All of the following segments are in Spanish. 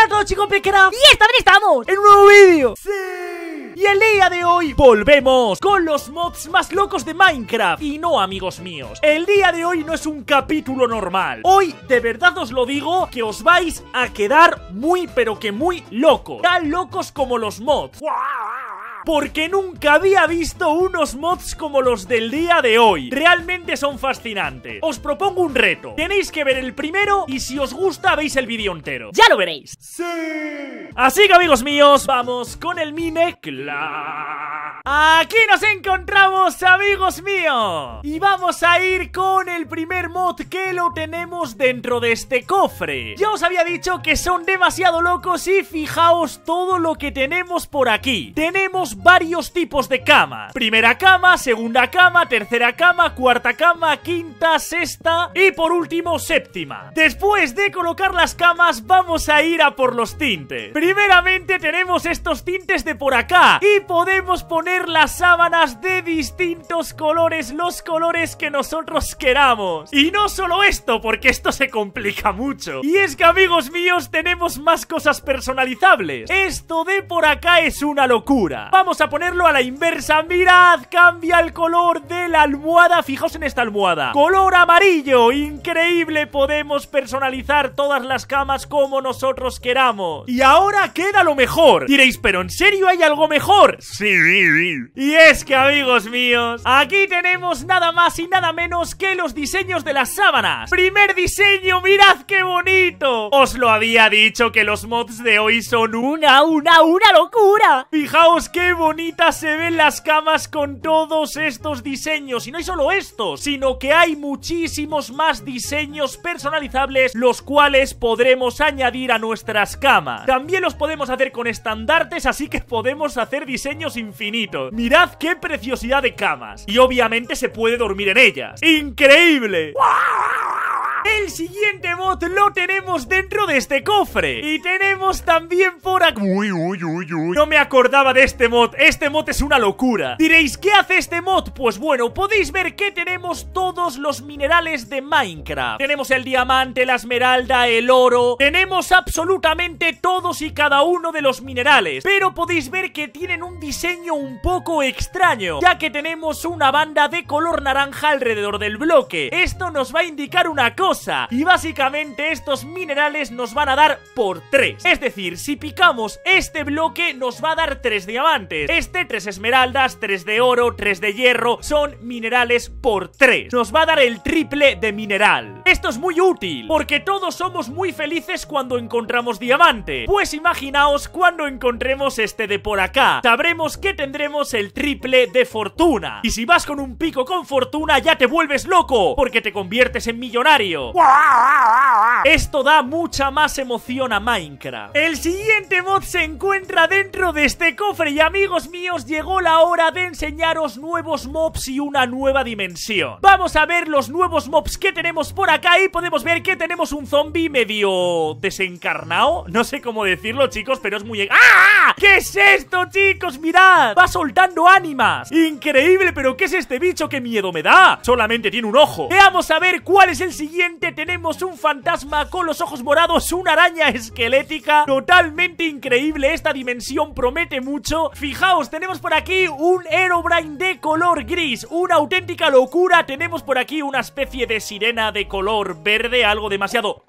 Hola a todos chicos Y esta vez estamos en un nuevo vídeo ¡Sí! Y el día de hoy volvemos con los mods más locos de Minecraft Y no amigos míos, el día de hoy no es un capítulo normal Hoy de verdad os lo digo que os vais a quedar muy pero que muy locos Tan locos como los mods porque nunca había visto unos mods como los del día de hoy. Realmente son fascinantes. Os propongo un reto. Tenéis que ver el primero y si os gusta veis el vídeo entero. ¡Ya lo veréis! ¡Sí! Así que amigos míos, vamos con el Mine Aquí nos encontramos amigos míos Y vamos a ir con el primer mod que lo tenemos dentro de este cofre Ya os había dicho que son demasiado locos y fijaos todo lo que tenemos por aquí Tenemos varios tipos de camas Primera cama, segunda cama, tercera cama, cuarta cama, quinta, sexta y por último séptima Después de colocar las camas vamos a ir a por los tintes Primeramente tenemos estos tintes de por acá y podemos poner las sábanas de distintos colores, los colores que nosotros queramos. Y no solo esto, porque esto se complica mucho. Y es que, amigos míos, tenemos más cosas personalizables. Esto de por acá es una locura. Vamos a ponerlo a la inversa. Mirad, cambia el color de la almohada. Fijaos en esta almohada. Color amarillo, increíble. Podemos personalizar todas las camas como nosotros queramos. Y ahora queda lo mejor. Diréis, pero ¿en serio hay algo mejor? Sí, y es que, amigos míos, aquí tenemos nada más y nada menos que los diseños de las sábanas. Primer diseño, mirad qué bonito. Os lo había dicho que los mods de hoy son una, una, una locura. Fijaos qué bonitas se ven las camas con todos estos diseños. Y no hay solo estos, sino que hay muchísimos más diseños personalizables, los cuales podremos añadir a nuestras camas. También los podemos hacer con estandartes, así que podemos hacer diseños infinitos. Mirad qué preciosidad de camas. Y obviamente se puede dormir en ellas. ¡Increíble! ¡Wow! El siguiente mod lo tenemos dentro de este cofre. Y tenemos también por aquí... Uy, uy, uy, uy. No me acordaba de este mod. Este mod es una locura. Diréis, ¿qué hace este mod? Pues bueno, podéis ver que tenemos todos los minerales de Minecraft. Tenemos el diamante, la esmeralda, el oro... Tenemos absolutamente todos y cada uno de los minerales. Pero podéis ver que tienen un diseño un poco extraño, ya que tenemos una banda de color naranja alrededor del bloque. Esto nos va a indicar una cosa y básicamente estos minerales nos van a dar por 3. Es decir, si picamos este bloque nos va a dar 3 diamantes. Este 3 esmeraldas, 3 de oro, 3 de hierro. Son minerales por 3. Nos va a dar el triple de mineral. Esto es muy útil, porque todos somos muy felices cuando encontramos diamante. Pues imaginaos cuando encontremos este de por acá. Sabremos que tendremos el triple de fortuna. Y si vas con un pico con fortuna ya te vuelves loco, porque te conviertes en millonario. Esto da mucha más emoción a Minecraft. El siguiente mod se encuentra dentro de este cofre y amigos míos llegó la hora de enseñaros nuevos mobs y una nueva dimensión. Vamos a ver los nuevos mobs que tenemos por acá acá ahí podemos ver que tenemos un zombie medio desencarnado. No sé cómo decirlo, chicos, pero es muy... ¡Ah! ¿Qué es esto, chicos? ¡Mirad! Va soltando ánimas. Increíble, pero ¿qué es este bicho? ¡Qué miedo me da! Solamente tiene un ojo. Veamos a ver cuál es el siguiente. Tenemos un fantasma con los ojos morados, una araña esquelética. Totalmente increíble. Esta dimensión promete mucho. Fijaos, tenemos por aquí un aerobrine de color gris. Una auténtica locura. Tenemos por aquí una especie de sirena de color color verde, algo demasiado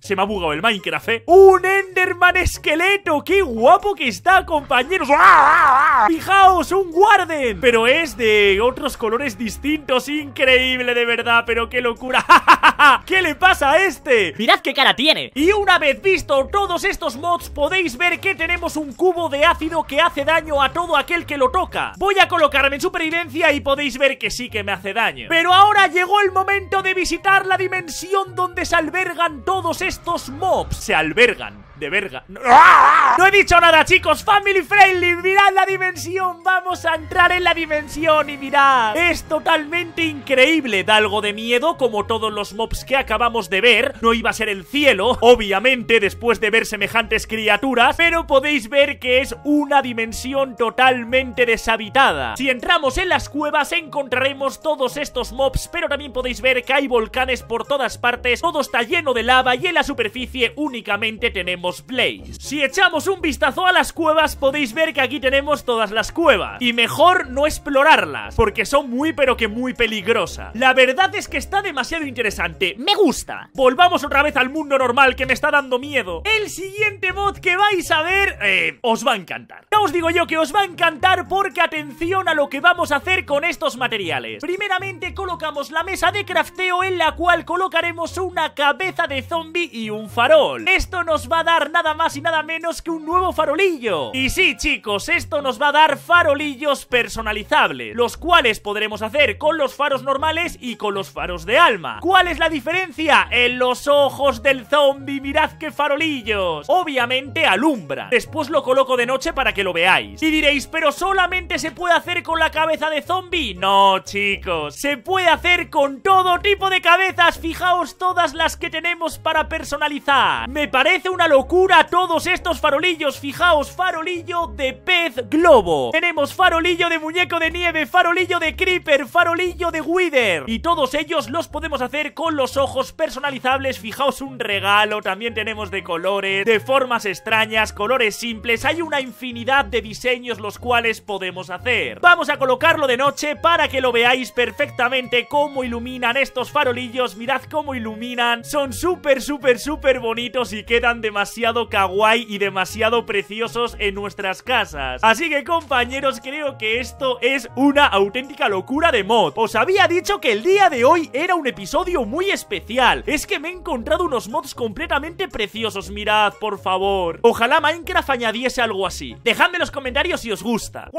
se me ha bugado el Minecraft, eh. ¡Un Enderman esqueleto! ¡Qué guapo que está, compañeros! ¡Ah, fijaos un Warden! Pero es de otros colores distintos. Increíble, de verdad. Pero qué locura. ¿Qué le pasa a este? Mirad qué cara tiene. Y una vez visto todos estos mods, podéis ver que tenemos un cubo de ácido que hace daño a todo aquel que lo toca. Voy a colocarme en supervivencia y podéis ver que sí que me hace daño. Pero ahora llegó el momento de visitar la dimensión donde se albergan todos estos estos mobs se albergan de verga. ¡Ah! No, he dicho nada, chicos. Family friendly. Mirad la dimensión. Vamos a entrar en la dimensión y mirad. Es totalmente increíble. Da algo de miedo, como todos los mobs que acabamos de ver. No iba a ser el cielo, obviamente, después de ver semejantes criaturas. Pero podéis ver que es una dimensión totalmente deshabitada. Si entramos en las cuevas, encontraremos todos estos mobs. Pero también podéis ver que hay volcanes por todas partes. Todo está lleno de lava y en la superficie únicamente tenemos si echamos un vistazo a las cuevas, podéis ver que aquí tenemos todas las cuevas. Y mejor no explorarlas, porque son muy pero que muy peligrosas. La verdad es que está demasiado interesante, me gusta. Volvamos otra vez al mundo normal que me está dando miedo. El siguiente mod que vais a ver, eh, os va a encantar. Ya os digo yo que os va a encantar porque atención a lo que vamos a hacer con estos materiales. Primeramente colocamos la mesa de crafteo en la cual colocaremos una cabeza de zombie y un farol. Esto nos va a dar nada más y nada menos que un nuevo farolillo. Y sí, chicos, esto nos va a dar farolillos personalizables, los cuales podremos hacer con los faros normales y con los faros de alma. ¿Cuál es la diferencia? En los ojos del zombie, mirad qué farolillos. Obviamente alumbra. Después lo coloco de noche para que lo veáis. Y diréis, pero solamente se puede hacer con la cabeza de zombie. No, chicos, se puede hacer con todo tipo de cabezas. Fijaos todas las que tenemos para personalizar. Me parece una locura Cura todos estos farolillos! Fijaos, farolillo de pez globo. Tenemos farolillo de muñeco de nieve, farolillo de creeper, farolillo de wither. Y todos ellos los podemos hacer con los ojos personalizables. Fijaos, un regalo. También tenemos de colores, de formas extrañas, colores simples. Hay una infinidad de diseños los cuales podemos hacer. Vamos a colocarlo de noche para que lo veáis perfectamente cómo iluminan estos farolillos. Mirad cómo iluminan. Son súper, súper, súper bonitos y quedan demasiado demasiado kawaii y demasiado preciosos en nuestras casas. Así que compañeros, creo que esto es una auténtica locura de mod. Os había dicho que el día de hoy era un episodio muy especial. Es que me he encontrado unos mods completamente preciosos, mirad, por favor. Ojalá Minecraft añadiese algo así. Dejadme en los comentarios si os gusta.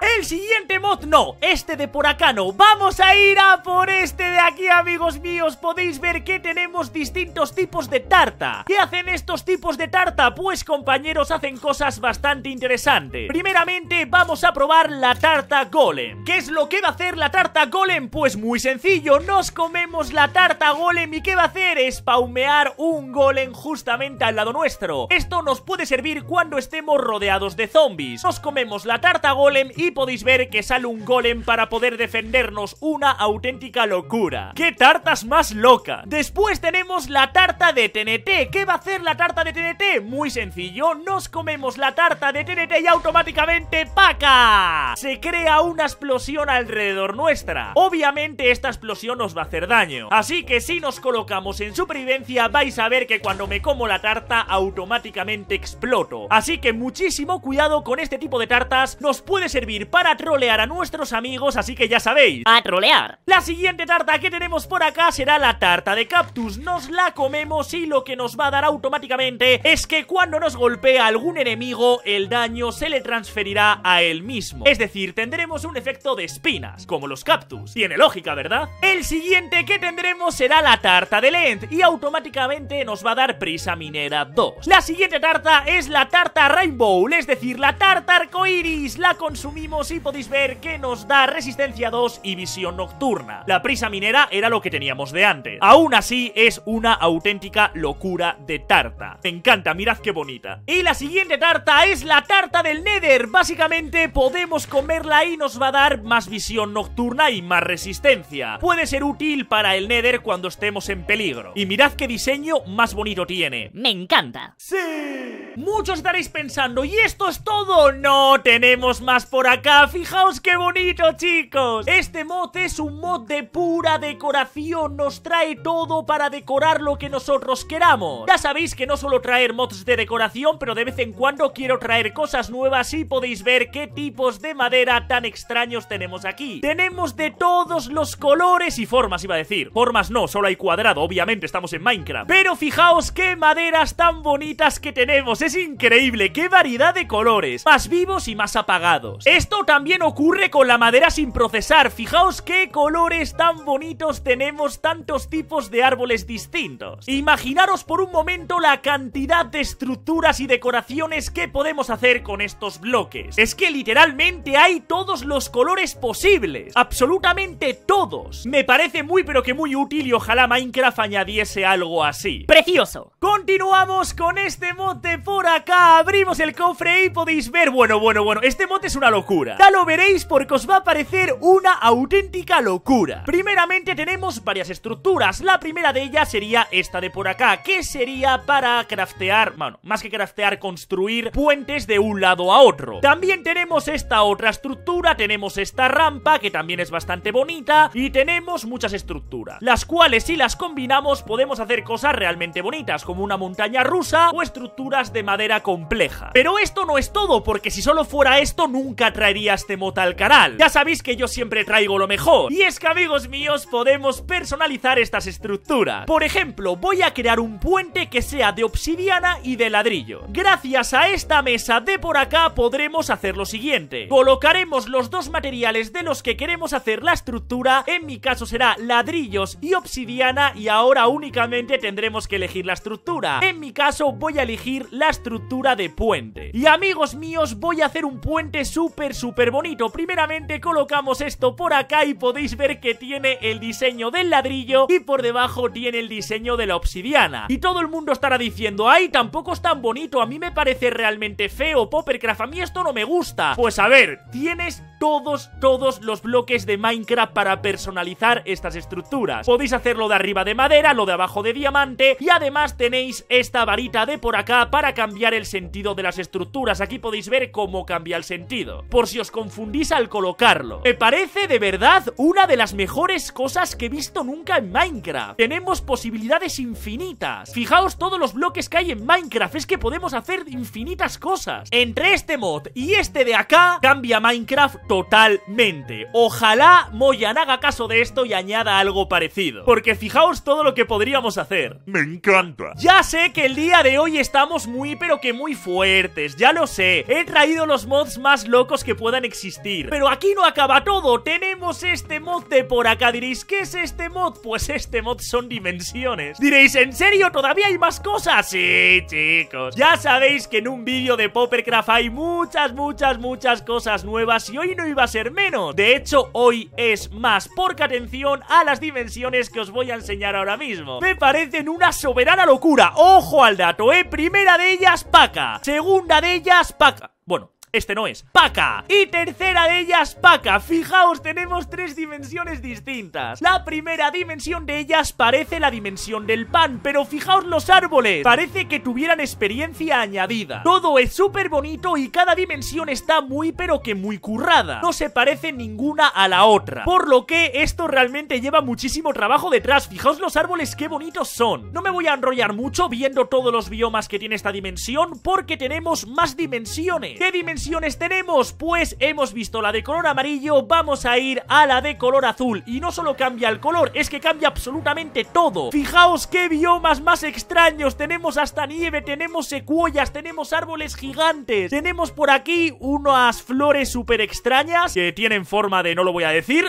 El siguiente mod no, este de por acá no Vamos a ir a por este de aquí, amigos míos Podéis ver que tenemos distintos tipos de tarta ¿Qué hacen estos tipos de tarta? Pues, compañeros, hacen cosas bastante interesantes Primeramente, vamos a probar la tarta golem ¿Qué es lo que va a hacer la tarta golem? Pues muy sencillo, nos comemos la tarta golem ¿Y qué va a hacer? es paumear un golem justamente al lado nuestro Esto nos puede servir cuando estemos rodeados de zombies Nos comemos la tarta golem y podéis ver que sale un golem para poder defendernos Una auténtica locura ¡Qué tartas más loca! Después tenemos la tarta de TNT ¿Qué va a hacer la tarta de TNT? Muy sencillo, nos comemos la tarta de TNT y automáticamente ¡paca! Se crea una explosión alrededor nuestra Obviamente esta explosión nos va a hacer daño Así que si nos colocamos en supervivencia vais a ver que cuando me como la tarta automáticamente exploto Así que muchísimo cuidado con este tipo de tartas Nos puede servir para trolear a nuestros amigos, así que ya sabéis. A trolear. La siguiente tarta que tenemos por acá será la tarta de cactus. Nos la comemos y lo que nos va a dar automáticamente es que cuando nos golpea algún enemigo, el daño se le transferirá a él mismo. Es decir, tendremos un efecto de espinas, como los cactus. Tiene lógica, ¿verdad? El siguiente que tendremos será la tarta de Lent y automáticamente nos va a dar prisa minera 2. La siguiente tarta es la tarta Rainbow, es decir, la tarta arcoiris. La consumimos y podéis ver que nos da resistencia 2 y visión nocturna. La prisa minera era lo que teníamos de antes. Aún así, es una auténtica locura de tarta. Me encanta, mirad qué bonita. Y la siguiente tarta es la tarta del Nether. Básicamente, podemos comerla y nos va a dar más visión nocturna y más resistencia. Puede ser útil para el Nether cuando estemos en peligro. Y mirad qué diseño más bonito tiene. Me encanta. ¡Sí! Muchos estaréis pensando, ¿y esto es todo? No, tenemos más por acá. Fijaos qué bonito, chicos. Este mod es un mod de pura decoración. Nos trae todo para decorar lo que nosotros queramos. Ya sabéis que no solo traer mods de decoración, pero de vez en cuando quiero traer cosas nuevas y podéis ver qué tipos de madera tan extraños tenemos aquí. Tenemos de todos los colores y formas, iba a decir. Formas no, solo hay cuadrado, obviamente estamos en Minecraft. Pero fijaos qué maderas tan bonitas que tenemos es increíble, qué variedad de colores, más vivos y más apagados. Esto también ocurre con la madera sin procesar, fijaos qué colores tan bonitos tenemos, tantos tipos de árboles distintos. Imaginaros por un momento la cantidad de estructuras y decoraciones que podemos hacer con estos bloques. Es que literalmente hay todos los colores posibles, absolutamente todos. Me parece muy pero que muy útil y ojalá Minecraft añadiese algo así. ¡Precioso! Continuamos con este mod de por acá abrimos el cofre y podéis ver Bueno, bueno, bueno, este mote es una locura Ya lo veréis porque os va a parecer una auténtica locura Primeramente tenemos varias estructuras La primera de ellas sería esta de por acá Que sería para craftear, bueno, más que craftear, construir puentes de un lado a otro También tenemos esta otra estructura Tenemos esta rampa que también es bastante bonita Y tenemos muchas estructuras Las cuales si las combinamos podemos hacer cosas realmente bonitas Como una montaña rusa o estructuras de madera compleja. Pero esto no es todo, porque si solo fuera esto nunca traería este mota al canal. Ya sabéis que yo siempre traigo lo mejor. Y es que amigos míos podemos personalizar estas estructuras. Por ejemplo, voy a crear un puente que sea de obsidiana y de ladrillo. Gracias a esta mesa de por acá podremos hacer lo siguiente. Colocaremos los dos materiales de los que queremos hacer la estructura. En mi caso será ladrillos y obsidiana y ahora únicamente tendremos que elegir la estructura. En mi caso voy a elegir la estructura de puente. Y amigos míos, voy a hacer un puente súper, súper bonito. Primeramente colocamos esto por acá y podéis ver que tiene el diseño del ladrillo y por debajo tiene el diseño de la obsidiana. Y todo el mundo estará diciendo, ay, tampoco es tan bonito, a mí me parece realmente feo, Poppercraft, a mí esto no me gusta. Pues a ver, tienes todos, todos los bloques de Minecraft para personalizar estas estructuras. Podéis hacerlo de arriba de madera, lo de abajo de diamante y además tenéis esta varita de por acá para que cambiar el sentido de las estructuras. Aquí podéis ver cómo cambia el sentido. Por si os confundís al colocarlo. Me parece de verdad una de las mejores cosas que he visto nunca en Minecraft. Tenemos posibilidades infinitas. Fijaos todos los bloques que hay en Minecraft. Es que podemos hacer infinitas cosas. Entre este mod y este de acá, cambia Minecraft totalmente. Ojalá Moyan haga caso de esto y añada algo parecido. Porque fijaos todo lo que podríamos hacer. Me encanta. Ya sé que el día de hoy estamos muy pero que muy fuertes, ya lo sé. He traído los mods más locos que puedan existir. Pero aquí no acaba todo, tenemos este mod de por acá. Diréis, ¿qué es este mod? Pues este mod son dimensiones. Diréis, ¿en serio todavía hay más cosas? Sí, chicos. Ya sabéis que en un vídeo de Poppercraft hay muchas, muchas, muchas cosas nuevas y hoy no iba a ser menos. De hecho, hoy es más, porque atención a las dimensiones que os voy a enseñar ahora mismo. Me parecen una soberana locura. Ojo al dato, ¿eh? Primera de ellas Paca. Segunda de ellas, Paca. Bueno, este no es. ¡Paca! Y tercera de ellas, Paca. Fijaos, tenemos tres dimensiones distintas. La primera dimensión de ellas parece la dimensión del pan, pero fijaos los árboles. Parece que tuvieran experiencia añadida. Todo es súper bonito y cada dimensión está muy pero que muy currada. No se parece ninguna a la otra. Por lo que esto realmente lleva muchísimo trabajo detrás. Fijaos los árboles qué bonitos son. No me voy a enrollar mucho viendo todos los biomas que tiene esta dimensión porque tenemos más dimensiones. ¿Qué dimensiones? tenemos? Pues hemos visto la de color amarillo, vamos a ir a la de color azul. Y no solo cambia el color, es que cambia absolutamente todo. Fijaos qué biomas más extraños. Tenemos hasta nieve, tenemos secuoyas, tenemos árboles gigantes. Tenemos por aquí unas flores súper extrañas que tienen forma de no lo voy a decir.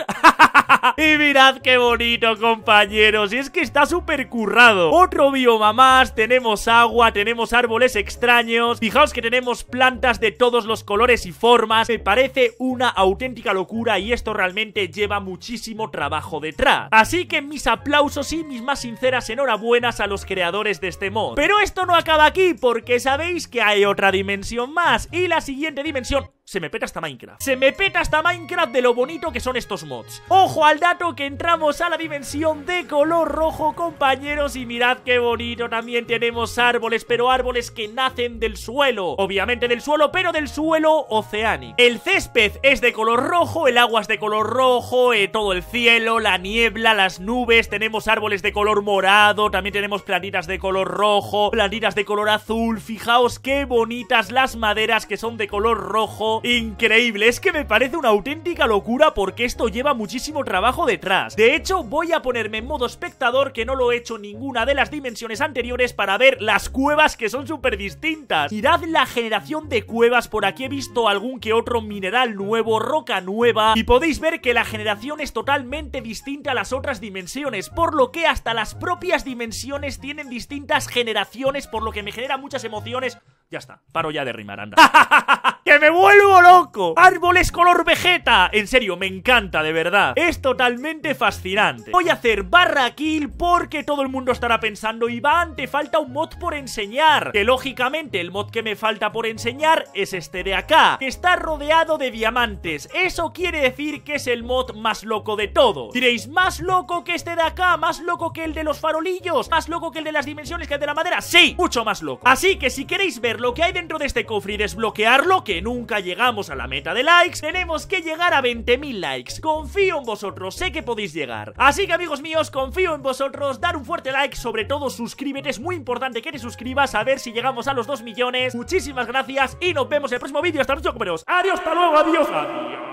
y mirad qué bonito, compañeros. Y es que está súper currado. Otro bioma más, tenemos agua, tenemos árboles extraños. Fijaos que tenemos plantas de todos los colores y formas, me parece una auténtica locura y esto realmente lleva muchísimo trabajo detrás. Así que mis aplausos y mis más sinceras enhorabuenas a los creadores de este mod. Pero esto no acaba aquí porque sabéis que hay otra dimensión más y la siguiente dimensión se me peta hasta Minecraft. Se me peta hasta Minecraft de lo bonito que son estos mods. Ojo al dato que entramos a la dimensión de color rojo, compañeros, y mirad qué bonito. También tenemos árboles, pero árboles que nacen del suelo. Obviamente del suelo, pero del suelo oceánico. El césped es de color rojo, el agua es de color rojo, eh, todo el cielo, la niebla, las nubes, tenemos árboles de color morado, también tenemos plantitas de color rojo, plantitas de color azul. Fijaos qué bonitas las maderas que son de color rojo increíble. Es que me parece una auténtica locura porque esto lleva muchísimo trabajo detrás. De hecho, voy a ponerme en modo espectador que no lo he hecho ninguna de las dimensiones anteriores para ver las cuevas que son súper distintas. Mirad la generación de cuevas, por aquí he visto algún que otro mineral nuevo, roca nueva y podéis ver que la generación es totalmente distinta a las otras dimensiones, por lo que hasta las propias dimensiones tienen distintas generaciones, por lo que me genera muchas emociones. Ya está, paro ya de rimar, anda. ¡Que me vuelvo loco! Árboles color vegeta. En serio, me encanta, de verdad. Es totalmente fascinante. Voy a hacer barra kill porque todo el mundo estará pensando, Iván, te falta un mod por enseñar. Que lógicamente el mod que me falta por enseñar es este de acá, que está rodeado de diamantes. Eso quiere decir que es el mod más loco de todo. Diréis, más loco que este de acá, más loco que el de los farolillos, más loco que el de las dimensiones que el de la madera. Sí, mucho más loco. Así que si queréis ver lo que hay dentro de este cofre y desbloquearlo, que nunca llegamos a la meta de likes, tenemos que llegar a 20.000 likes. Confío en vosotros, sé que podéis llegar. Así que amigos míos, confío en vosotros, dar un fuerte like, sobre todo suscríbete, es muy importante que te suscribas a ver si llegamos a los 2 millones. Muchísimas gracias y nos vemos en el próximo vídeo. Hasta luego, compañeros. Adiós, hasta luego, adiós, adiós.